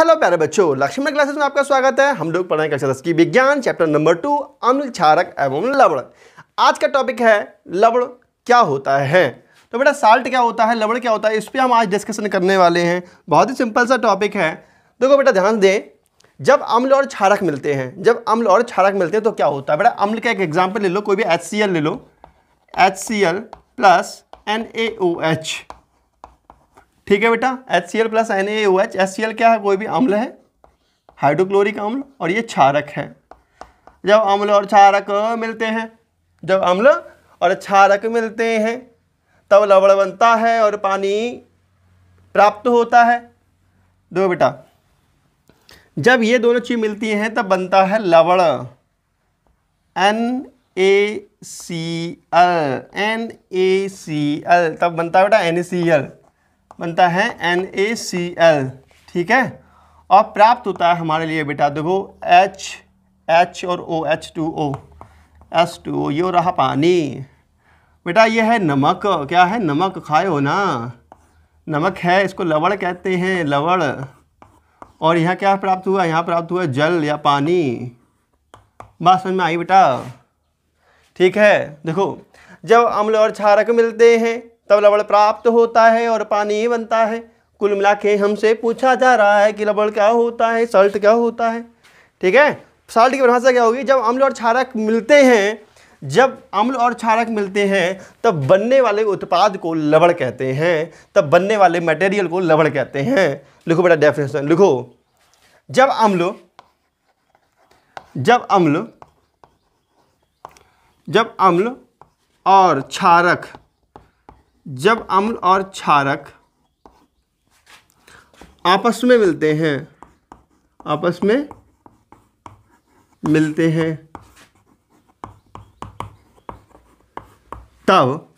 hello प्यारे बच्चों Lakshman classes में आपका स्वागत है हम लोग पढ़ाएंगे कक्षा दस की विज्ञान चैप्टर नंबर टू अम्ल क्षारक एवं लवण आज का टॉपिक है लवण क्या होता है तो बेटा साल्ट क्या होता है लवण क्या होता है इस पर हम आज डिस्कशन करने वाले हैं बहुत ही सिंपल सा टॉपिक है देखो बेटा ध्यान दें जब अम्ल और क्षारक मिलते हैं जब अम्ल और क्षारक मिलते हैं तो क्या होता है बेटा अम्ल का एक एग्जाम्पल ले लो कोई भी एच ले लो H plus N A O H ठीक है बेटा H C L plus N A O H H C L क्या है कोई भी अम्ल है हाइड्रोक्लोरिक अम्ल और ये क्षारक है जब अम्ल और क्षारक मिलते हैं जब अम्ल और क्षारक मिलते हैं तब लवण बनता है और पानी प्राप्त होता है दो बेटा जब ये दोनों चीज़ मिलती हैं तब बनता है लवण N A C L N A C L तब बनता है बेटा एन सी एल बनता है एन ए सी एल ठीक है और प्राप्त होता है हमारे लिए बेटा देखो एच एच और O H two O S two O ये रहा पानी बेटा ये है नमक क्या है नमक खाए हो ना नमक है इसको लवण कहते हैं लवण और यहाँ क्या प्राप्त हुआ यहाँ प्राप्त हुआ जल या पानी बात समझ में आई बेटा ठीक है देखो जब अम्ल और क्षारक मिलते हैं तब लवण प्राप्त होता है और पानी बनता है कुल मिला के हमसे पूछा जा रहा है कि लवण क्या होता है सल्ट क्या होता है ठीक है साल्ट की परिभाषा क्या होगी जब अम्ल और क्षारक मिलते हैं जब अम्ल और क्षारक मिलते हैं तब बनने वाले उत्पाद को लवण कहते हैं तब बनने वाले मटेरियल को लवण कहते हैं लिखो बेटा डेफिनेशन लिखो जब अम्ल जब अम्ल जब अम्ल और क्षारक जब अम्ल और क्षारक आपस में मिलते हैं आपस में मिलते हैं तब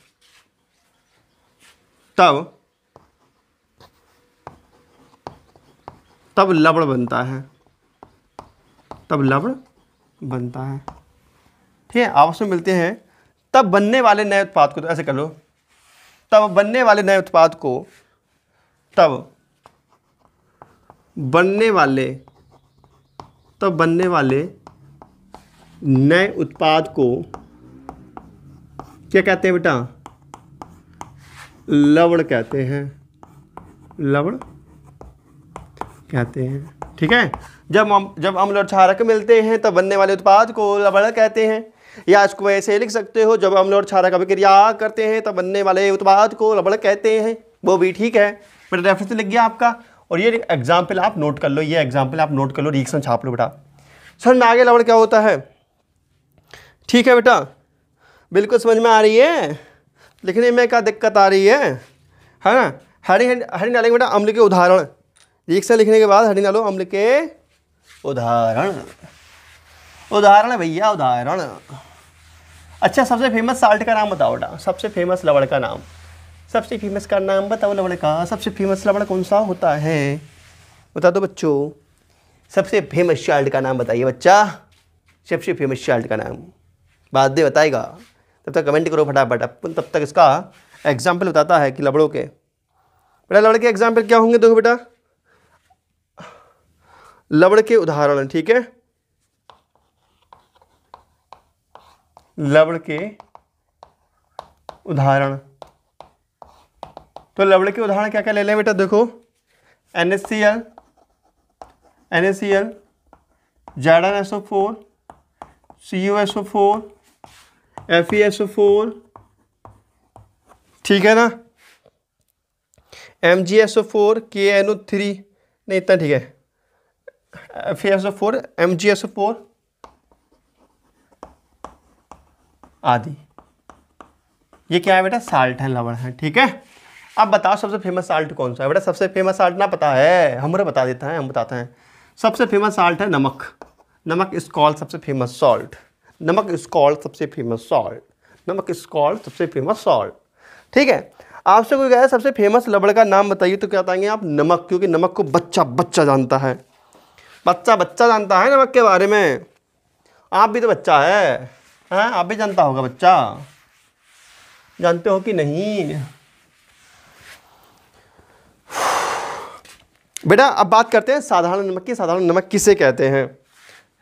तब तब लवण बनता है तब लवण बनता है ठीक है आपस में मिलते हैं तब बनने वाले नए उत्पाद को तो ऐसे कर लो तब बनने वाले नए उत्पाद को तब बनने वाले तब बनने वाले नए उत्पाद को क्या कहते हैं बेटा लवण कहते हैं लवण कहते हैं ठीक है जब हम जब अम्ल और क्षारक मिलते हैं तब बनने वाले उत्पाद को लवण कहते हैं या इसको ऐसे लिख सकते हो जब अम्ल और क्षारक का अभिक्रिया करते हैं तब बनने वाले उत्पाद को रबड़ कहते हैं वो भी ठीक है मेरा रेफरेंस लिख गया आपका और ये एग्जाम्पल आप नोट कर लो ये एग्जाम्पल आप नोट कर लो रिएक्शन छाप लो बेटा सर में आगे लवण क्या होता है ठीक है बेटा बिल्कुल समझ में आ रही है लिखने में क्या दिक्कत आ रही है है ना हरी हरी डालेंगे बेटा अम्ल के उदाहरण रिएक्शन लिखने के बाद हरी डालो अम्ल के उदाहरण उदाहरण भैया उदाहरण अच्छा सबसे फेमस साल्ट का नाम बताओ बेटा सबसे फेमस लवड़ का नाम सबसे फेमस का नाम बताओ लवड़ का सबसे फेमस लवड़ कौन सा होता है बता दो बच्चों सबसे फेमस चाइल्ड का नाम बताइए बच्चा सबसे फेमस चाइल्ड का नाम बाद दे बताएगा तब तक कमेंट करो फटाफट अपन तब तक इसका एग्जाम्पल बताता है कि लबड़ों के बेटा लबड़ के एग्जाम्पल क्या होंगे देखो बेटा लबड़ के उदाहरण ठीक है लवण के उदाहरण तो लवण के उदाहरण क्या क्या ले लें बेटा देखो N S C L N S C L S O four C U S O four F E S O four ठीक है ना M G S O four K N O three नहीं इतना ठीक है F E S O four M G S O four आदि ये क्या है बेटा साल्ट है लवण है ठीक है अब बताओ सबसे फेमस साल्ट कौन सा है बेटा सबसे फेमस साल्ट ना पता है हमारे बता देते हैं हम बताते हैं सबसे फेमस साल्ट है नमक नमक स्कॉल सबसे फेमस सॉल्ट नमक स्कॉल सबसे फेमस सॉल्ट नमक स्कॉल सबसे फेमस सॉल्ट ठीक है आपसे कोई कहे सबसे फेमस लबड़ का नाम बताइए तो क्या बताएंगे आप नमक क्योंकि नमक को बच्चा बच्चा जानता है बच्चा बच्चा जानता है नमक के बारे में आप भी तो बच्चा है हाँ आप भी जानता होगा बच्चा जानते हो कि नहीं बेटा अब बात करते हैं साधारण नमक की साधारण नमक किसे कहते हैं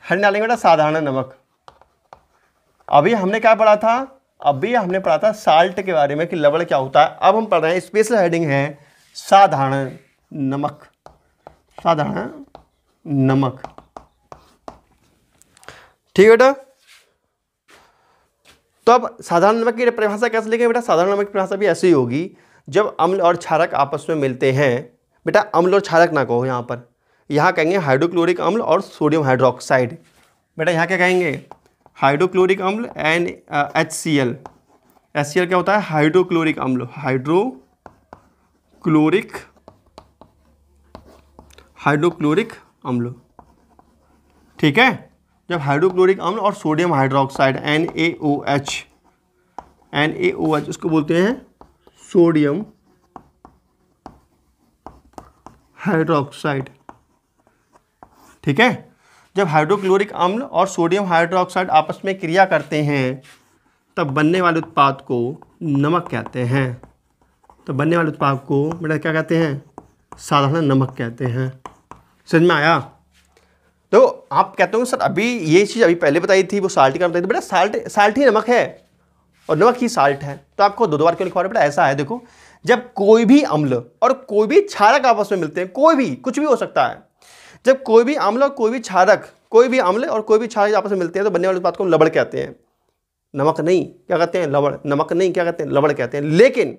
हर डालेंगे बेटा साधारण नमक अभी हमने क्या पढ़ा था अभी हमने पढ़ा था साल्ट के बारे में कि लवण क्या होता है अब हम पढ़ रहे हैं स्पेशल हेडिंग है साधारण नमक साधारण नमक ठीक है बेटा तो अब साधारण नमक की परिभाषा कैसे लिखें बेटा साधारण नमक की परिभाषा भी ऐसी होगी जब अम्ल और क्षारक आपस में मिलते हैं बेटा अम्ल और क्षारक ना कहो यहाँ पर यहाँ कहेंगे हाइड्रोक्लोरिक अम्ल और सोडियम हाइड्रोक्साइड बेटा यहाँ क्या कहेंगे हाइड्रोक्लोरिक अम्ल and H C L H C L क्या होता है हाइड्रोक्लोरिक अम्ल हाइड्रोक्लोरिक हाइड्रोक्लोरिक अम्ल ठीक है जब हाइड्रोक्लोरिक अम्ल और sodium hydroxide N A O H N A O H उसको बोलते हैं सोडियम हाइड्रोक्साइड ठीक है जब हाइड्रोक्लोरिक अम्ल और सोडियम हाइड्रोक्साइड आपस में क्रिया करते हैं तब बनने वाले उत्पाद को नमक कहते हैं तो बनने वाले उत्पाद को मेरा क्या कहते हैं साधारण नमक कहते हैं समझ में आया तो आप कहते हो सर अभी ये चीज़ अभी पहले बताई थी वो साल्ट का बताई थी बेटा साल्ट साल्ट ही नमक है और नमक ही साल्ट है तो आपको दो दो बार क्यों लिखवा रहे बेटा ऐसा है देखो जब कोई भी अम्ल और कोई भी क्षारक आपस में मिलते हैं कोई भी कुछ भी हो सकता है जब कोई भी अम्ल और कोई भी क्षारक कोई भी अम्ल और कोई भी छारक आपस में मिलते हैं तो बनने वाले बात को हम कहते हैं नमक नहीं क्या कहते हैं लबड़ नमक नहीं क्या कहते हैं लबड़ कहते हैं लेकिन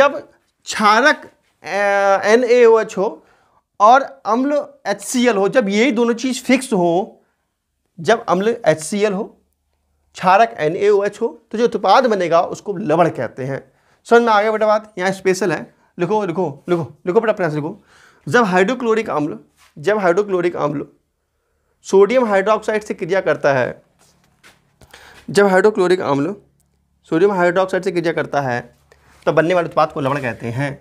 जब क्षारक एन ए ओ एच हो और अम्ल एच हो जब यही दोनों चीज़ फिक्स हो जब अम्ल एच हो क्षारक एन हो तो जो उत्पाद बनेगा उसको लवण कहते हैं समझ में आगे बेटा बात यहाँ स्पेशल है लिखो लिखो लिखो लिखो बेटा प्रयास लिखो जब हाइड्रोक्लोरिक अम्ल जब हाइड्रोक्लोरिक अम्ल सोडियम हाइड्रोक्साइड से क्रिया करता है जब हाइड्रोक्लोरिक अम्ल सोडियम हाइड्रोक्साइड से क्रिया करता है तब बनने वाले उत्पाद को लवण कहते हैं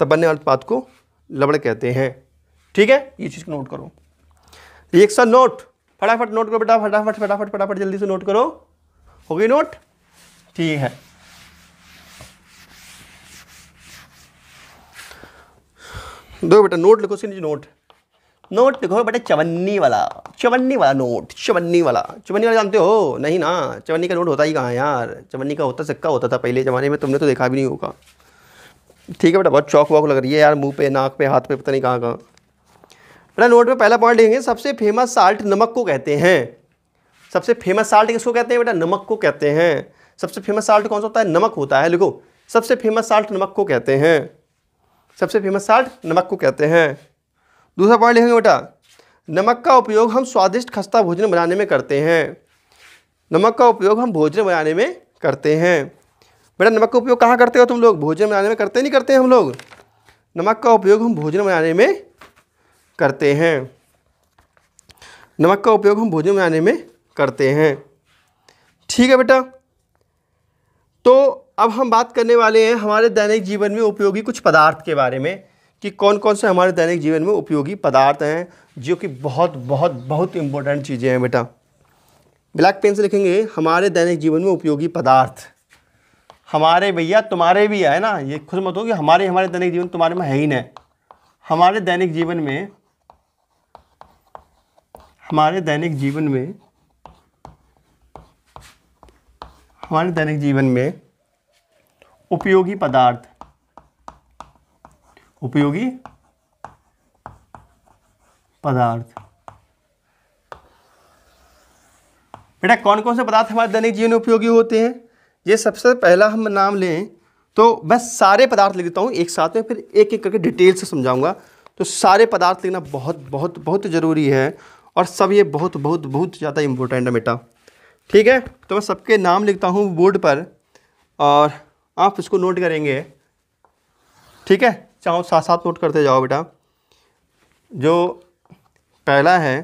तब बनने वाले उत्पाद को लबड़ कहते हैं ठीक है ये चीज़ नोट करो एक सौ नोट फटाफट नोट करो बेटा फटाफट फटाफट फटाफट जल्दी से नोट करो हो गई नोट ठीक है दो बेटा नोट लिखो उसके नीचे नोट नोट लिखो बेटा चवन्नी वाला चवन्नी वाला नोट चवन्नी वाला चवन्नी वाला जानते हो नहीं ना चवन्नी का नोट होता ही कहाँ यार चवन्नी का होता सिक्का होता था पहले ज़माने में तुमने तो देखा भी नहीं होगा ठीक है बेटा बहुत चौक वॉक लग रही है यार मुंह पे नाक पे हाथ पे पता नहीं कहाँ कहाँ बेटा नोट में पहला पॉइंट लिखेंगे सबसे फेमस साल्ट नमक को कहते हैं सबसे फेमस साल्ट किसको कहते हैं बेटा नमक को कहते हैं सबसे फेमस साल्ट कौन सा होता है नमक होता है लिखो सबसे फेमस साल्ट नमक को कहते हैं सबसे फेमस साल्ट नमक को कहते हैं दूसरा पॉइंट लिखेंगे बेटा नमक का उपयोग हम स्वादिष्ट खस्ता भोजन बनाने में करते हैं नमक का उपयोग हम भोजन बनाने में करते हैं बेटा नमक का उपयोग कहाँ करते हो तुम लोग भोजन बनाने में करते नहीं करते हम लोग नमक का उपयोग हम भोजन बनाने में करते हैं नमक का उपयोग हम भोजन बनाने में करते हैं ठीक है बेटा तो अब हम बात करने वाले हैं हमारे दैनिक जीवन में उपयोगी कुछ पदार्थ के बारे में कि कौन कौन से हमारे दैनिक जीवन में उपयोगी पदार्थ हैं जो कि बहुत बहुत बहुत इम्पोर्टेंट चीज़ें हैं बेटा ब्लैक पेन से लिखेंगे हमारे दैनिक जीवन में उपयोगी पदार्थ हमारे भैया तुम्हारे भी है ना ये खुद मत हो कि हमारे हमारे दैनिक जीवन तुम्हारे में है ही नहीं हमारे दैनिक जीवन में हमारे दैनिक जीवन में हमारे दैनिक जीवन में उपयोगी पदार्थ उपयोगी पदार्थ बेटा कौन कौन से पदार्थ हमारे दैनिक जीवन में उपयोगी होते हैं ये सबसे पहला हम नाम लें तो मैं सारे पदार्थ लिखता हूँ एक साथ में फिर एक एक करके डिटेल से समझाऊँगा तो सारे पदार्थ लिखना बहुत बहुत बहुत ज़रूरी है और सब ये बहुत बहुत बहुत ज़्यादा इम्पोर्टेंट है बेटा ठीक है तो मैं सबके नाम लिखता हूँ बोर्ड पर और आप इसको नोट करेंगे ठीक है चाहो साथ साथ नोट करते जाओ बेटा जो पहला है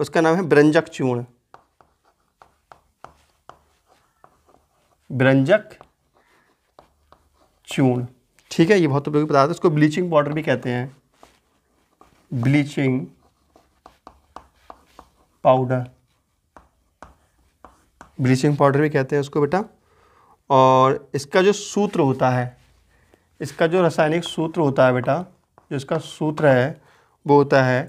उसका नाम है ब्रंजक चूर्ण ब्रंजक चून ठीक है ये बहुत उपयोगी पदार्थ इसको ब्लीचिंग पाउडर भी कहते हैं ब्लीचिंग पाउडर ब्लीचिंग पाउडर भी कहते हैं उसको बेटा और इसका जो सूत्र होता है इसका जो रासायनिक सूत्र होता है बेटा जो इसका सूत्र है वो होता है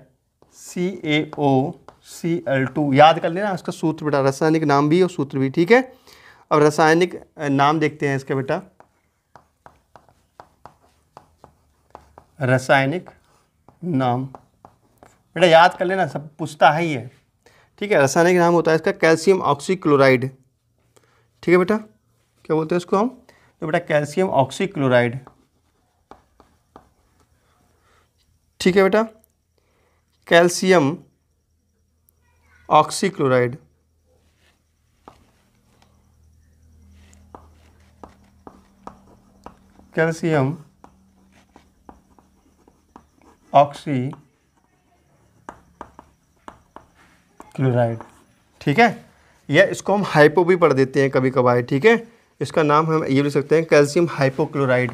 C A O C L two याद कर लेना इसका सूत्र बेटा रासायनिक नाम भी और सूत्र भी ठीक है अब रासायनिक नाम देखते हैं इसका बेटा रासायनिक नाम बेटा याद कर लेना सब पूछता है ही है ठीक है रासायनिक नाम होता है इसका कैल्शियम ऑक्सीक्लोराइड ठीक है बेटा क्या बोलते हैं इसको हम तो बेटा कैल्शियम ऑक्सीक्लोराइड ठीक है बेटा calcium oxychloride calcium oxychloride ठीक है या इसको हम हाइपो भी पढ़ देते हैं कभी कभार ठीक है इसका नाम हम ये लिख सकते हैं calcium hypochloride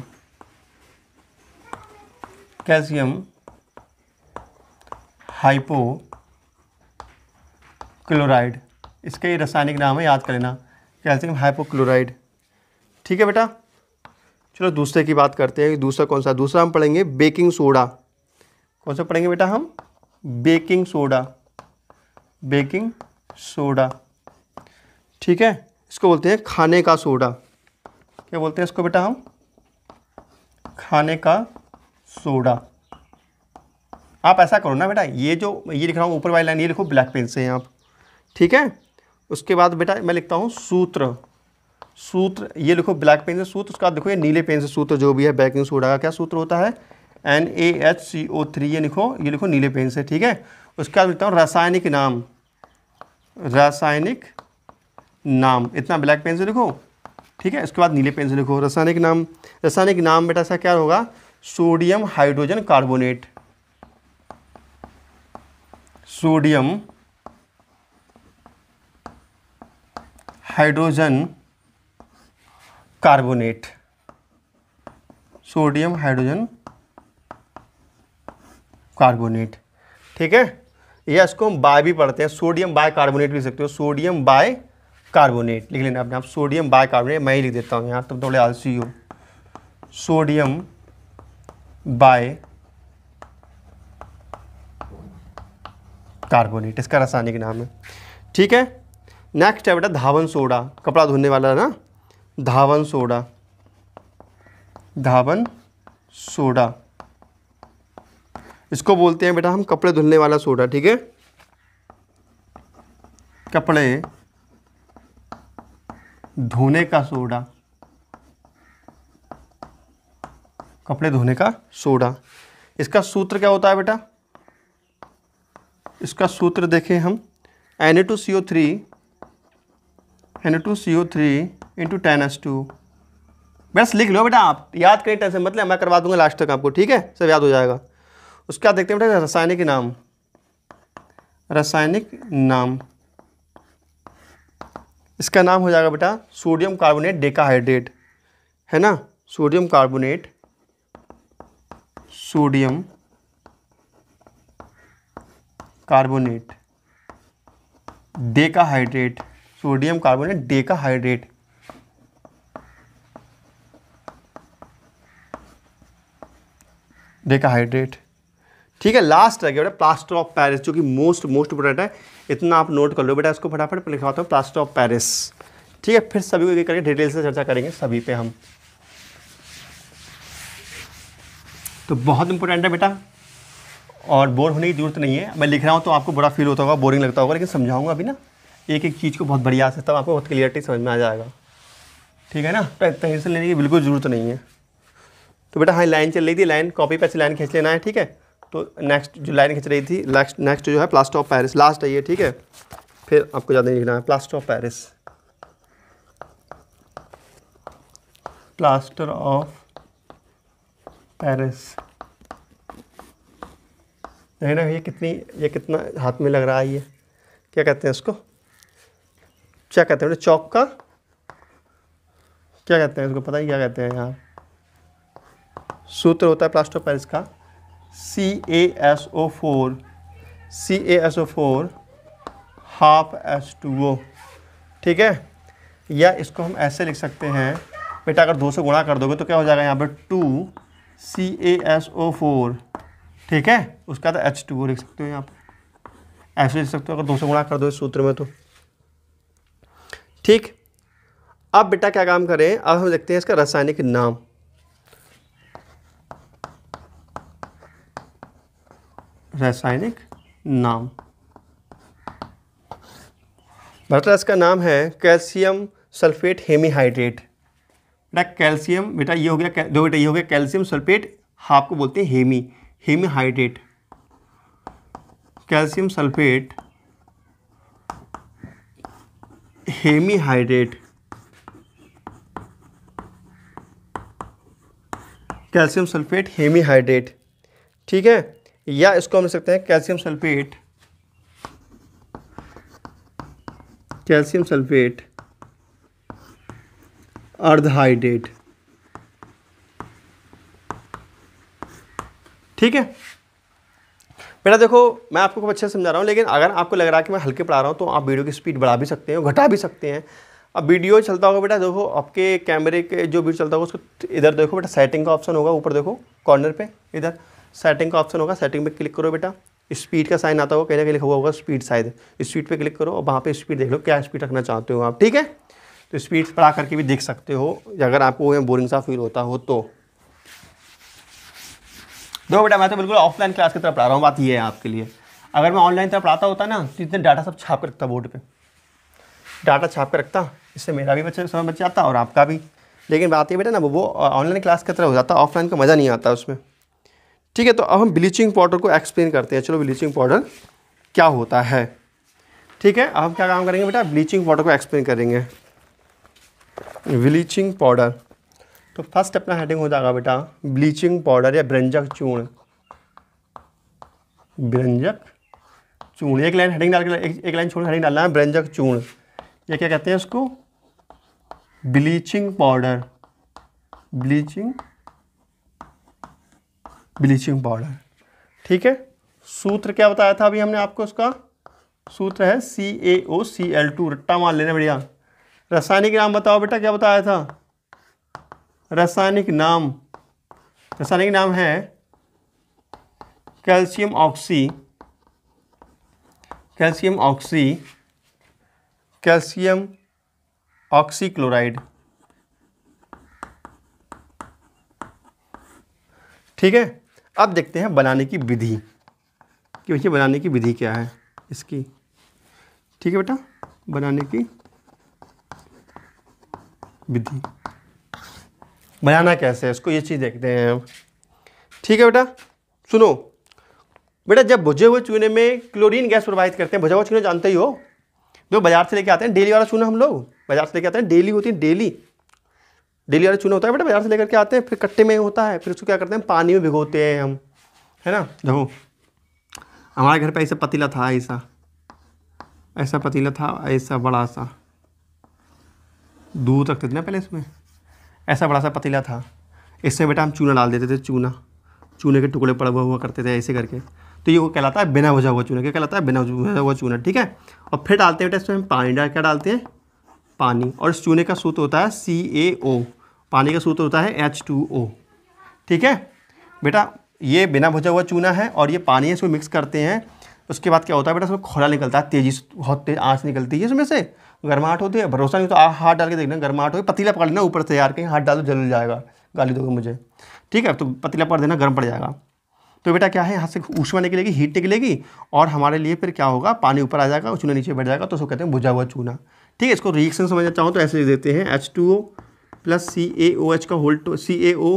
calcium hypochloride इसका ये रासायनिक नाम है याद कर लेना कैल्शियम हाइपोक्लोराइड ठीक है बेटा चलो दूसरे की बात करते हैं दूसरा कौन सा दूसरा हम पढ़ेंगे बेकिंग सोडा कौन सा पढ़ेंगे बेटा हम बेकिंग सोडा बेकिंग सोडा ठीक है इसको बोलते हैं खाने का सोडा क्या बोलते हैं इसको बेटा हम खाने का सोडा आप ऐसा करो ना बेटा ये जो ये लिख रहा हूँ ऊपर वाली लाइन ये लिखो ब्लैक पेन से आप ठीक है उसके बाद बेटा मैं लिखता हूँ सूत्र सूत्र ये लिखो ब्लैक पेन से सूत्र उसके बाद देखो ये नीले पेन से सूत्र जो भी है बैकिंग सोडा का क्या सूत्र होता है N A H C O three ये लिखो ये लिखो नीले पेन से ठीक है उसके बाद लिखता हूँ रासायनिक नाम रासायनिक नाम इतना ब्लैक पेन से लिखो ठीक है उसके बाद नीले पेन से लिखो रासायनिक नाम रासायनिक नाम बेटा सा क्या होगा sodium hydrogen carbonate sodium hydrogen carbonate sodium hydrogen carbonate ठीक है या इसको हम बाय भी पढ़ते हैं सोडियम बाय कार्बोनेट लिख सकते हो सोडियम बाय कार्बोनेट लिख लेना अपने आप सोडियम बाय कार्बोनेट मैं ही लिख देता हूँ यहाँ तुम थोड़े आलसी हो सोडियम बाय कार्बोनेट इसका रासायनिक नाम है ठीक है नेक्स्ट है बेटा धावन सोडा कपड़ा धोने वाला ना धावन सोडा धावन सोडा इसको बोलते हैं बेटा हम कपड़े धुलने वाला सोडा ठीक है कपड़े धोने का सोडा कपड़े धोने का सोडा इसका सूत्र क्या होता है बेटा इसका सूत्र देखें हम Na2CO3 Na2CO3 into ten S to बस लिख लो बेटा आप याद करें टेंशन मतलब मैं करवा दूंगा लास्ट तक आपको ठीक है सब याद हो जाएगा उसके बाद देखते हैं बेटा रासायनिक नाम रासायनिक नाम इसका नाम हो जाएगा बेटा सोडियम कार्बोनेट डेकाहाइड्रेट है ना sodium carbonate sodium carbonate decahydrate sodium carbonate decahydrate decahydrate ठीक है लास्ट रह गया बेटा प्लास्टर ऑफ पैरिस जो कि मोस्ट मोस्ट इंपोर्टेंट है इतना आप नोट कर लो बेटा इसको फटाफट पर लिखवाता हूँ प्लास्टर ऑफ पैरिस ठीक है फिर सभी को ये करके डिटेल से चर्चा करेंगे सभी पे हम तो बहुत इंपॉर्टेंट है बेटा और बोर होने की जरूरत नहीं है मैं लिख रहा हूँ तो आपको बड़ा फील होता होगा बोरिंग लगता होगा लेकिन समझाऊंगा अभी ना एक एक चीज़ को बहुत बढ़िया से तब आपको बहुत क्लियरटी समझ में आ जाएगा ठीक है ना तहसील तो लेने की बिल्कुल ज़रूरत नहीं है तो बेटा हाँ लाइन चल रही थी लाइन कॉपी पर लाइन खींच लेना है ठीक है तो नेक्स्ट जो लाइन खींच रही थी नेक्स्ट नेक्स्ट जो है प्लास्टर ऑफ पैरिस लास्ट है ये ठीक है फिर आपको ज़्यादा नहीं लिखना है plaster of Paris plaster of Paris नहीं ना ये कितनी ये कितना हाथ में लग रहा है ये क्या कहते हैं उसको क्या कहते हैं चौक का क्या कहते हैं उसको पता ही क्या कहते हैं यहाँ सूत्र होता है प्लास्टो पैरिस का C A S O four C A S O four half S two O ठीक है या इसको हम ऐसे लिख सकते हैं बेटा अगर दो से गुणा कर दोगे तो क्या हो जाएगा यहाँ पर two C A S O four ठीक है उसका तो एच टू ओ लिख सकते हो यहाँ पर ऐसे लिख सकते हो अगर दो से गुणा कर दो इस सूत्र में तो ठीक अब बेटा क्या काम करें अब हम देखते हैं इसका रासायनिक नाम रासायनिक नाम बटरस का नाम है कैल्शियम सल्फेट हेमीहाइड्रेट बेटा कैल्शियम बेटा ये हो गया दो बेटा ये हो गया कैल्शियम सल्फेट हाँ, आपको बोलते हैं hemi hemihydrate calcium sulphate hemihydrate calcium sulphate hemihydrate ठीक है या इसको हम लिख सकते हैं कैल्शियम सल्फेट कैल्शियम सल्फेट अर्धहाइड्रेट ठीक है बेटा देखो मैं आपको खूब अच्छे से समझा रहा हूँ लेकिन अगर आपको लग रहा है कि मैं हल्के पढ़ा रहा हूँ तो आप वीडियो की स्पीड बढ़ा भी सकते हैं घटा भी सकते हैं अब वीडियो चलता होगा बेटा देखो आपके कैमरे के जो वीडियो चलता होगा उसको इधर देखो बेटा सेटिंग का ऑप्शन होगा ऊपर देखो कॉर्नर पे इधर सेटिंग का ऑप्शन होगा सेटिंग पे क्लिक करो बेटा स्पीड का साइन आता होगा कहीं ना कहीं लिखा हुआ होगा स्पीड शायद स्पीड पे क्लिक करो और वहाँ पे स्पीड देख लो क्या स्पीड रखना चाहते हो आप ठीक है तो स्पीड बढ़ा करके भी देख सकते हो अगर आपको बोरिंग सा फील होता हो तो दो बेटा मैं तो बिल्कुल ऑफलाइन क्लास की तरफ पढ़ा रहा हूँ बात ये है आपके लिए अगर मैं ऑनलाइन तरफ पढ़ाता होता ना तो इतने डाटा सब छाप कर रखता बोर्ड पर डाटा छाप कर रखता इससे मेरा भी बच्चा समय बच जाता और आपका भी लेकिन बात ये बेटा ना वो ऑनलाइन क्लास की तरह हो जाता ऑफलाइन का मज़ा नहीं आता उसमें ठीक है तो अब हम ब्लीचिंग पाउडर को एक्सप्लेन करते हैं चलो ब्लीचिंग पाउडर क्या होता है ठीक है अब हम क्या काम करेंगे बेटा ब्लीचिंग पाउडर को एक्सप्लेन करेंगे ब्लीचिंग पाउडर तो फर्स्ट अपना हेडिंग हो जाएगा बेटा ब्लीचिंग पाउडर या ब्रंजक चूर्ण ब्रंजक चूर्ण एक लाइन हेडिंग डाल के एक, एक लाइन छोड़ हेडिंग डालना है ब्रंजक चूर्ण ये क्या कहते हैं उसको bleaching powder bleaching bleaching powder ठीक है सूत्र क्या बताया था अभी हमने आपको उसका सूत्र है C A O C L two रट्टा मान लेना बढ़िया रासायनिक नाम बताओ बेटा क्या बताया था रासायनिक नाम रासायनिक नाम है calcium oxy calcium oxy calcium oxychloride ठीक है अब देखते हैं बनाने की विधि कि भैया बनाने की विधि क्या है इसकी ठीक है बेटा बनाने की विधि बनाना कैसे है इसको ये चीज़ देखते हैं हम ठीक है बेटा सुनो बेटा जब भुजे हुए चूने में क्लोरीन गैस प्रवाहित करते हैं भुजा हुआ चूने जानते ही हो जो बाज़ार से लेके आते हैं डेली वाला चूना हम लोग बाज़ार से लेके आते हैं डेली होती है डेली डेली वाला चूना होता है बेटा बाजार से लेकर के आते हैं फिर कट्टे में होता है फिर उसको क्या करते हैं पानी में भिगोते हैं हम है ना देखो हमारे घर पे ऐसा पतीला था ऐसा ऐसा पतीला था ऐसा बड़ा सा दूध रखते थे ना पहले इसमें ऐसा बड़ा सा पतीला था इसमें बेटा हम चूना डाल देते थे चूना चूने के टुकड़े पड़ा हुआ हुआ करते थे ऐसे करके तो ये वो कहलाता है बिना भुजा हुआ चूना क्या कहलाता है बिना भुजा हुआ चूना ठीक है और फिर डालते हैं बेटा इसमें हम पानी डाल क्या डालते हैं पानी और इस चूने का सूत्र होता है सी ए ओ पानी का सूत्र होता है एच टू ओ ठीक है बेटा ये बिना भुजा हुआ चूना है और ये पानी है इसको मिक्स करते हैं उसके बाद क्या होता है बेटा उसमें खोला निकलता है तेज़ी से बहुत तेज़ आँच निकलती है इसमें से गर्माहट होती है भरोसा नहीं तो आप हाथ डाल के देखना गर्माहट हो पतीला पकड़ लेना ऊपर से यार कहीं हाथ दो जल जाएगा गाली दोगे मुझे ठीक है तो पतीला पकड़ देना गर्म पड़ जाएगा तो बेटा क्या है यहाँ से ऊष्मा निकलेगी हीट निकलेगी और हमारे लिए फिर क्या होगा पानी ऊपर आ जाएगा चूना नीचे बैठ जाएगा तो उसको कहते हैं भुजा हुआ चूना ठीक है इसको रिएक्शन समझना चाहूँ तो ऐसे देते हैं H two O plus C A O H का होल्ट सी ए ओ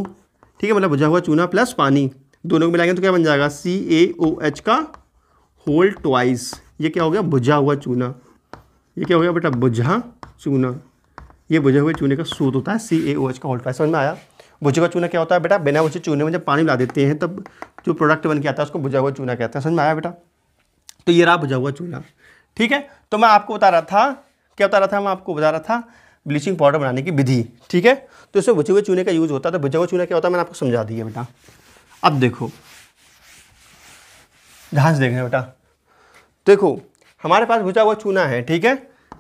ठीक है मतलब बुझा हुआ चूना प्लस पानी दोनों को मिलाएंगे तो क्या बन जाएगा सी ए ओ एच का होल ट्वाइस ये क्या हो गया बुझा हुआ चूना ये क्या हो गया बेटा बुझा चूना ये बुझे हुए चूने का सूत होता है सी ए ओ एच का होल्ट ट्वाइस समझ में आया बुझे हुआ चूना क्या होता है बेटा बिना बुझे चूने में जब पानी मिला देते हैं तब जो प्रोडक्ट बन के आता है उसको बुझा हुआ चूना कहते हैं समझ में आया बेटा तो ये रहा बुझा हुआ चूना ठीक है तो मैं आपको बता रहा था क्या बता रहा था मैं आपको बता रहा था ब्लीचिंग पाउडर बनाने की विधि ठीक है तो इसमें बुझे हुए चूने का यूज़ होता है तो बचा हुआ चूना क्या होता है मैंने आपको समझा दिया बेटा अब देखो ध्यान से देखना बेटा देखो हमारे पास बुझा हुआ चूना है ठीक है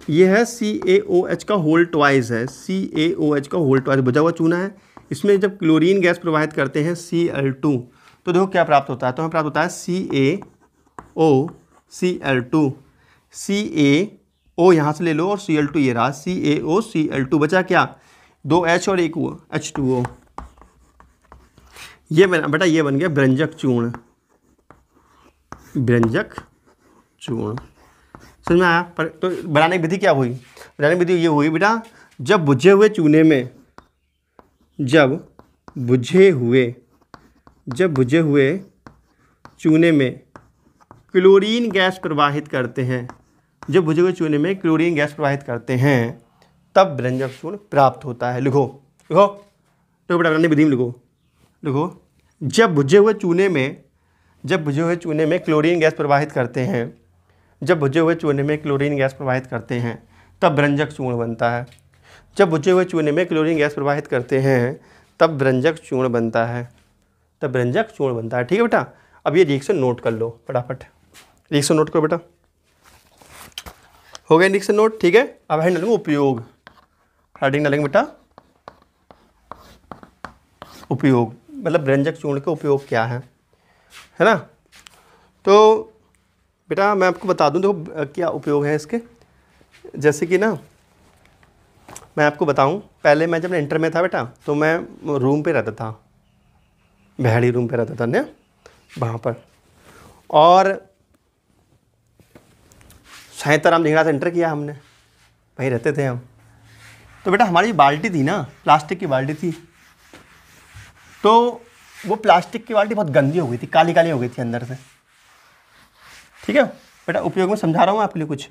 ये है सी ए ओ एच का होल ट्वाइस है सी ए ओ एच का होल ट्वाइस बुझा हुआ चूना है इसमें जब क्लोरीन गैस प्रवाहित करते हैं सी एल टू तो देखो क्या प्राप्त होता है तो हमें प्राप्त होता है C A O C L two C A ओ यहाँ से ले लो और सी एल टू ये रहा सी A O C L two बचा क्या दो एच और एक ओ एच टू ओ ये बना बेटा ये बन गया ब्रंजक चूर्ण ब्रंजक चूर्ण समझ में आया पर तो बनाने की विधि क्या हुई बनाने की विधि ये हुई बेटा जब बुझे हुए चूने में जब बुझे हुए जब बुझे हुए चूने में क्लोरीन गैस प्रवाहित करते हैं जब हुए चूने में क्लोरीन गैस प्रवाहित करते हैं तब व्यंजक चूर्ण प्राप्त होता है लिखो लिखो तो बेटा विधि में लिखो लिखो जब भुजे हुए चूने में जब भुजे हुए चूने में क्लोरीन गैस प्रवाहित करते हैं जब भुजे हुए चूने में क्लोरीन गैस प्रवाहित करते हैं तब भ्रंजक चूर्ण बनता है जब भुजे हुए चूने में क्लोरीन गैस प्रवाहित करते हैं तब व्यंजक चूर्ण बनता है तब व्यंजक चूर्ण बनता है ठीक है बेटा अब ये रिएक्शन नोट कर लो फटाफट रिएक्शन नोट करो बेटा हो गया इंडिक्शन नोट ठीक है अब हेड डालेंगे उपयोग हेडिंग डालेंगे बेटा उपयोग मतलब व्यंजक चूर्ण के उपयोग क्या है है ना तो बेटा मैं आपको बता दूं देखो क्या उपयोग है इसके जैसे कि ना मैं आपको बताऊं पहले मैं जब इंटर में था बेटा तो मैं रूम पे रहता था बहड़ी रूम पे रहता था ना वहाँ पर और सैताराम से एंटर किया हमने वहीं रहते थे हम तो बेटा हमारी बाल्टी थी ना प्लास्टिक की बाल्टी थी तो वो प्लास्टिक की बाल्टी बहुत गंदी हो गई थी काली काली हो गई थी अंदर से ठीक है बेटा उपयोग में समझा रहा हूँ आपके लिए कुछ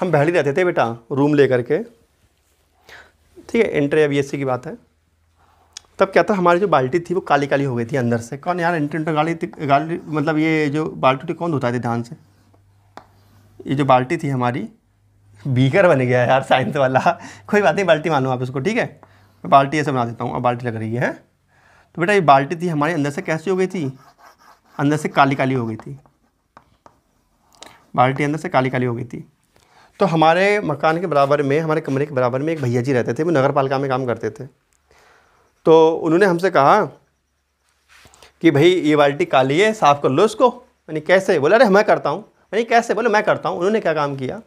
हम बहड़ी रहते थे बेटा रूम ले करके ठीक है इंटर या बी की बात है तब क्या था हमारी जो बाल्टी थी वो काली काली हो गई थी अंदर से कौन यार इंटर इंटर गाली गाली मतलब ये जो बाल्टी थी कौन धोता थे धान से ये जो बाल्टी थी हमारी बीकर बन गया यार साइंस वाला कोई बात नहीं बाल्टी मानो आप इसको ठीक है मैं बाल्टी ऐसे बना देता हूँ अब बाल्टी लग रही है तो बेटा ये बाल्टी थी हमारे अंदर से कैसी हो गई थी अंदर से काली काली हो गई थी बाल्टी अंदर से काली काली हो गई थी तो हमारे मकान के बराबर में हमारे कमरे के बराबर में एक भैया जी रहते थे वो नगर पालिका में काम करते थे तो उन्होंने हमसे कहा कि भाई ये बाल्टी काली है साफ़ कर लो इसको मैंने कैसे बोला अरे मैं करता हूँ मैंने कैसे बोलो मैं करता हूँ उन्होंने क्या काम किया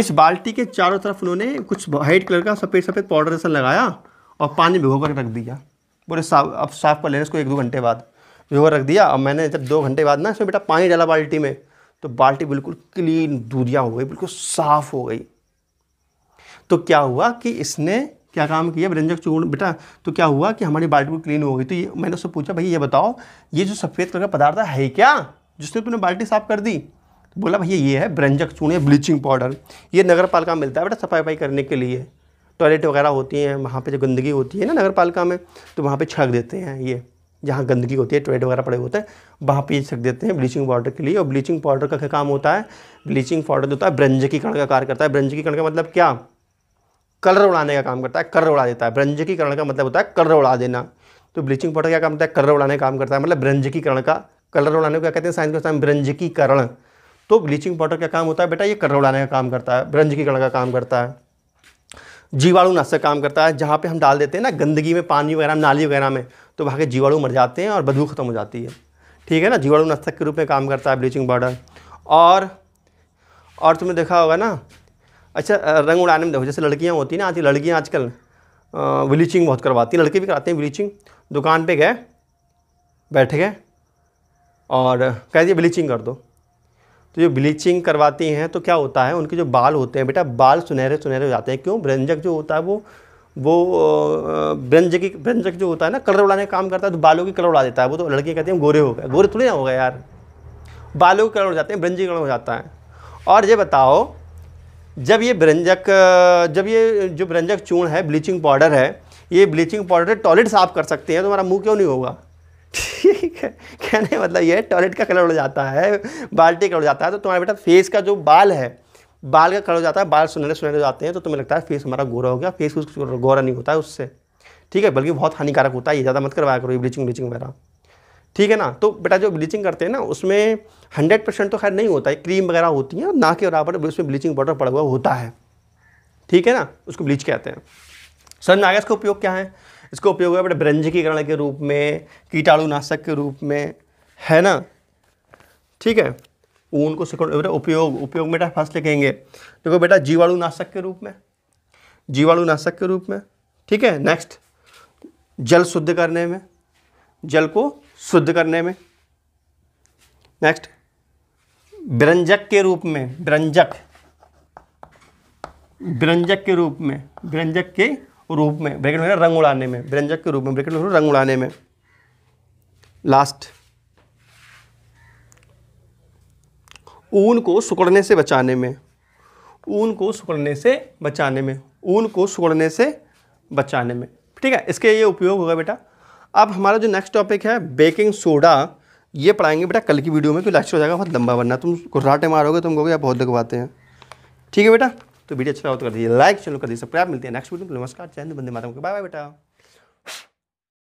इस बाल्टी के चारों तरफ उन्होंने कुछ वाइट कलर का सफ़ेद सफ़ेद पाउडर जैसा लगाया और पानी भिगो कर रख दिया बोले साफ अब साफ़ कर लेना इसको एक दो घंटे बाद भिगो रख दिया अब मैंने जब दो घंटे बाद ना इसमें बेटा पानी डाला बाल्टी में तो बाल्टी बिल्कुल क्लीन दूधिया हो गई बिल्कुल साफ़ हो गई तो क्या हुआ कि इसने क्या काम किया व्यंजक चूर्ण बेटा तो क्या हुआ कि हमारी बाल्टी बिल्कुल क्लीन हो गई तो ये मैंने उससे पूछा भाई ये बताओ ये जो सफ़ेद कलर का पदार्थ है क्या जिसने तुमने बाल्टी साफ़ कर दी बोला भैया ये है ब्रंजक चूने ब्लीचिंग पाउडर ये नगर पालिका मिलता है बेटा सफाई वफाई करने के लिए टॉयलेट वगैरह होती हैं वहाँ पे जो गंदगी होती है ना नगर पालिका में तो वहाँ पे छक देते हैं ये जहाँ गंदगी होती है टॉयलेट वगैरह पड़े होते हैं वहाँ पर ये छक देते हैं ब्लीचिंग पाउडर के लिए और ब्लीचिंग पाउडर का क्या काम होता है ब्लीचिंग पाउडर जो होता है कण का कार्य करता है कण का मतलब क्या कलर उड़ाने का काम करता है कलर उड़ा देता है ब्रंजकीकरण का मतलब होता है कलर उड़ा देना तो ब्लीचिंग पाउडर क्या काम करता है कलर उड़ाने का काम करता है मतलब ब्रंजकीकरण का कलर उड़ाने को क्या कहते हैं साइंस में ब्रंजकीकरण तो ब्लीचिंग पाउडर का काम होता है बेटा ये कर उड़ाने का काम करता है ब्रंज की कण का काम करता है जीवाणुनाशक काम करता है जहाँ पे हम डाल देते हैं ना गंदगी में पानी वगैरह नाली वगैरह में तो वहाँ के जीवाणु मर जाते हैं और बदबू ख़त्म हो जाती है ठीक है ना जीवाणुनाशक के रूप में काम करता है ब्लीचिंग पाउडर और और तुमने देखा होगा ना अच्छा रंग उड़ाने में देखो जैसे लड़कियाँ होती हैं ना आज लड़कियाँ आजकल ब्लीचिंग बहुत करवाती हैं लड़के भी कराते हैं ब्लीचिंग दुकान पर गए बैठ गए और कह दिए ब्लीचिंग कर दो तो जो ब्लीचिंग करवाती हैं तो क्या होता है उनके जो बाल होते हैं बेटा बाल सुनहरे सुनहरे हो जाते हैं क्यों ब्रंजक जो होता है वो वो ब्रंजकी ब्रंजक जो होता है ना कलर उड़ाने का काम करता है तो बालों की कलर उड़ा देता है वो तो लड़के कहते हैं गोरे हो गए गोरे थोड़े ना हो गए यार बालों के कलर उड़ जाते हैं ब्रंजी कलर हो जाता है और ये बताओ जब ये ब्रंजक जब ये जो ब्रंजक चूर्ण है ब्लीचिंग पाउडर है ये ब्लीचिंग पाउडर टॉयलेट साफ़ कर सकते हैं तो हमारा मुँह क्यों नहीं होगा ठीक है कहने मतलब ये टॉयलेट का कलर उड़ जाता है बाल्टी का उड़ जाता है तो तुम्हारा बेटा फेस का जो बाल है बाल का कलर हो जाता है बाल सुनहरे सुनहरे जाते हैं तो तुम्हें लगता है फेस हमारा गोरा हो गया फेस कुछ गोरा नहीं होता है उससे ठीक है बल्कि बहुत हानिकारक होता है ये ज़्यादा मत करवाया करो ये ब्लीचिंग ब्लीचिंग वगैरह ठीक है ना तो बेटा जो ब्लीचिंग करते हैं ना उसमें हंड्रेड परसेंट तो खैर नहीं होता है क्रीम वगैरह होती है और ना के बराबर उसमें ब्लीचिंग पाउडर पड़ा हुआ होता है ठीक है ना उसको ब्लीच कहते हैं सर नागस का उपयोग क्या है इसको उपयोग है बट ब्रंजकीकरण के रूप में कीटाणुनाशक के रूप में है ना ठीक है ऊन को सिकुड़ बेटा उपयोग उपयोग बेटा फर्स्ट लिखेंगे देखो बेटा जीवाणुनाशक के रूप में जीवाणुनाशक के रूप में ठीक है नेक्स्ट जल शुद्ध करने में जल को शुद्ध करने में नेक्स्ट ब्रंजक के रूप में ब्रंजक ब्रंजक के रूप में ब्रंजक के रूप में ब्रैकेट में रंग उड़ाने में व्यंजक के रूप में ब्रैकेट में रंग उड़ाने में लास्ट ऊन को सुकड़ने से बचाने में ऊन को सुकड़ने से बचाने में ऊन को सुकड़ने से बचाने में ठीक है इसके ये उपयोग होगा बेटा अब हमारा जो नेक्स्ट टॉपिक है बेकिंग सोडा ये पढ़ाएंगे बेटा कल की वीडियो में क्योंकि लेक्चर हो जाएगा बहुत लंबा बनना तुम घुराटे मारोगे तुम तो कहोगे आप बहुत लगवाते हैं ठीक है बेटा तो वीडियो अच्छा लगा तो कर दीजिए लाइक चलो कर दीजिए सब्सक्राइब मिलते हैं नेक्स्ट वीडियो में नमस्कार चैनल बंदे माता बाय बाय बेटा